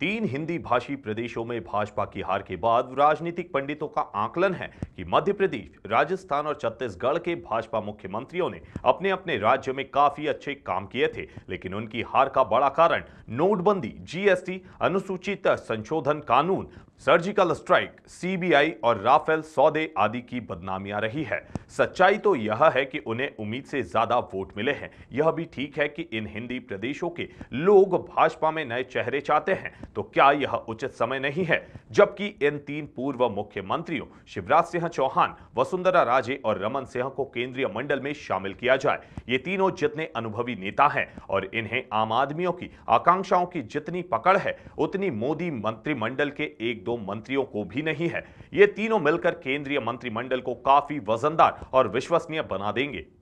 तीन हिंदी भाषी प्रदेशों में भाजपा की हार के बाद राजनीतिक पंडितों का आकलन है कि मध्य प्रदेश राजस्थान और छत्तीसगढ़ के भाजपा मुख्यमंत्रियों ने अपने अपने राज्य में काफी अच्छे काम किए थे लेकिन उनकी हार का बड़ा कारण नोटबंदी जीएसटी अनुसूचित संशोधन कानून सर्जिकल स्ट्राइक सीबीआई और राफेल सौदे आदि की बदनामियां रही है सच्चाई तो यह है कि उन्हें उम्मीद से ज्यादा वोट मिले हैं यह भी ठीक है कि इन हिंदी प्रदेशों के लोग भाजपा में नए चेहरे चाहते हैं तो क्या यह उचित समय नहीं है जबकि इन तीन पूर्व मुख्यमंत्रियों शिवराज सिंह चौहान वसुंधरा राजे और रमन सिंह को केंद्रीय मंडल में शामिल किया जाए ये तीनों जितने अनुभवी नेता हैं और इन्हें आम आदमियों की आकांक्षाओं की जितनी पकड़ है उतनी मोदी मंत्रिमंडल के एक दो मंत्रियों को भी नहीं है ये तीनों मिलकर केंद्रीय मंत्रिमंडल को काफी वजनदार और विश्वसनीय बना देंगे